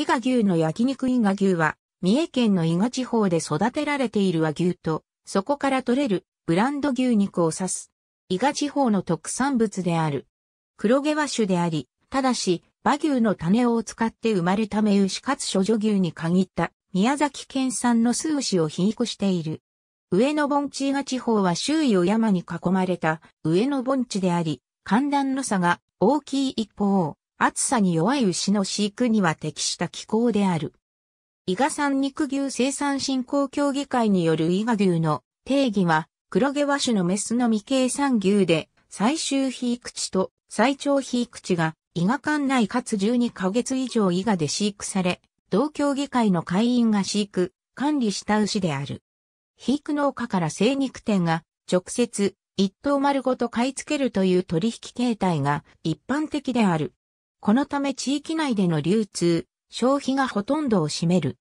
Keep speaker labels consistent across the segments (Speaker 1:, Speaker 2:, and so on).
Speaker 1: 伊賀牛の焼肉伊賀牛は、三重県の伊賀地方で育てられている和牛と、そこから取れるブランド牛肉を指す。伊賀地方の特産物である。黒毛和種であり、ただし、馬牛の種を使って生まれため牛かつ処女牛に限った宮崎県産の酢牛を肥育している。上野盆地伊賀地方は周囲を山に囲まれた上野盆地であり、寒暖の差が大きい一方、暑さに弱い牛の飼育には適した気候である。伊賀産肉牛生産振興協議会による伊賀牛の定義は、黒毛和種のメスの未計算牛で、最終肥育地と最長肥育地が伊賀館内かつ12ヶ月以上伊賀で飼育され、同協議会の会員が飼育、管理した牛である。肥育農家から精肉店が直接一頭丸ごと買い付けるという取引形態が一般的である。このため地域内での流通、消費がほとんどを占める。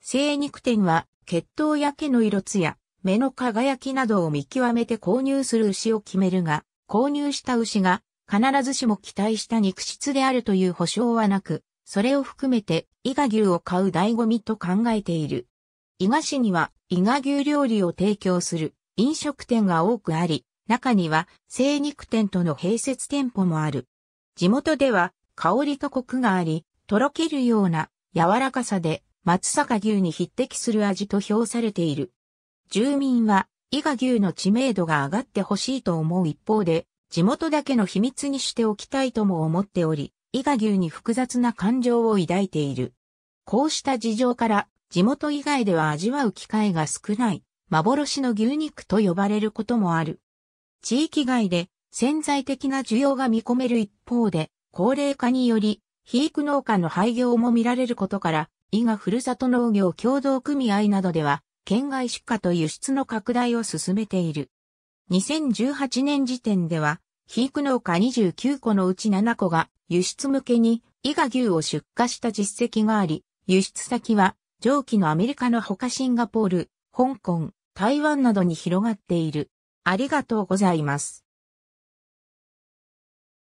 Speaker 1: 精肉店は血統や毛の色艶、目の輝きなどを見極めて購入する牛を決めるが、購入した牛が必ずしも期待した肉質であるという保証はなく、それを含めて伊賀牛を買う醍醐味と考えている。伊賀市には伊賀牛料理を提供する飲食店が多くあり、中には精肉店との併設店舗もある。地元では香りとコクがあり、とろけるような柔らかさで松阪牛に匹敵する味と評されている。住民は伊賀牛の知名度が上がってほしいと思う一方で、地元だけの秘密にしておきたいとも思っており、伊賀牛に複雑な感情を抱いている。こうした事情から地元以外では味わう機会が少ない幻の牛肉と呼ばれることもある。地域外で潜在的な需要が見込める一方で高齢化により、肥育農家の廃業も見られることから、伊賀ふるさと農業協同組合などでは、県外出荷と輸出の拡大を進めている。2018年時点では、肥育農家29個のうち7個が輸出向けに伊賀牛を出荷した実績があり、輸出先は上記のアメリカのほかシンガポール、香港、台湾などに広がっている。ありがとうございます。